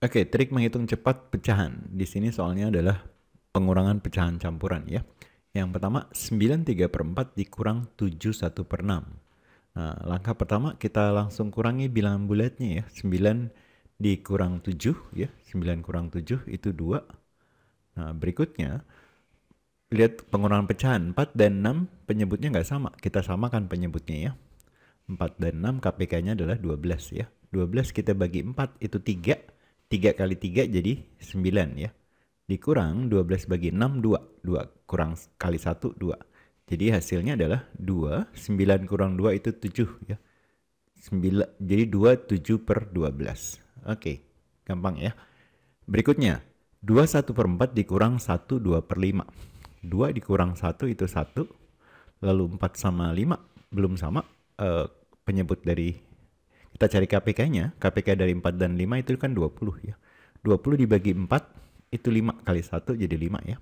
Oke, okay, trik menghitung cepat pecahan. Di sini soalnya adalah pengurangan pecahan campuran ya. Yang pertama, 93 per 4 dikurang 71 per 6. Nah, langkah pertama kita langsung kurangi bilangan bulatnya ya. 9 dikurang 7 ya. 9 kurang 7 itu 2. Nah, berikutnya, lihat pengurangan pecahan. 4 dan 6 penyebutnya nggak sama. Kita samakan penyebutnya ya. 4 dan 6 KPK-nya adalah 12 ya. 12 kita bagi 4 itu 3. 3 kali 3 jadi 9 ya. Dikurang 12 bagi 6, 2. 2 kurang kali 1, 2. Jadi hasilnya adalah 2, 9 kurang 2 itu 7 ya. 9, jadi 2, 7 per 12. Oke, gampang ya. Berikutnya, 2, 1 per 4 dikurang 1, 2 per 5. 2 dikurang 1 itu 1, lalu 4 sama 5 belum sama. Uh, penyebut dari kita cari KPK-nya, KPK dari 4 dan 5 itu kan 20 ya. 20 dibagi 4 itu 5 kali 1 jadi 5 ya.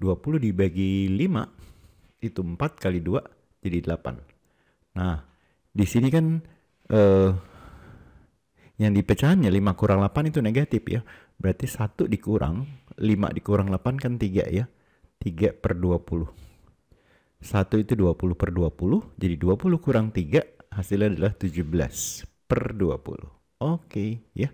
20 dibagi 5 itu 4 kali 2 jadi 8. Nah, di sini kan eh, yang dipecahannya 5 kurang 8 itu negatif ya. Berarti 1 dikurang, 5 dikurang 8 kan 3 ya. 3 per 20. 1 itu 20 per 20, jadi 20 kurang 3 hasilnya adalah 17 per 20. Oke okay, ya.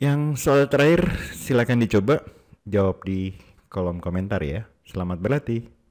Yang soal terakhir silakan dicoba jawab di kolom komentar ya. Selamat berlatih.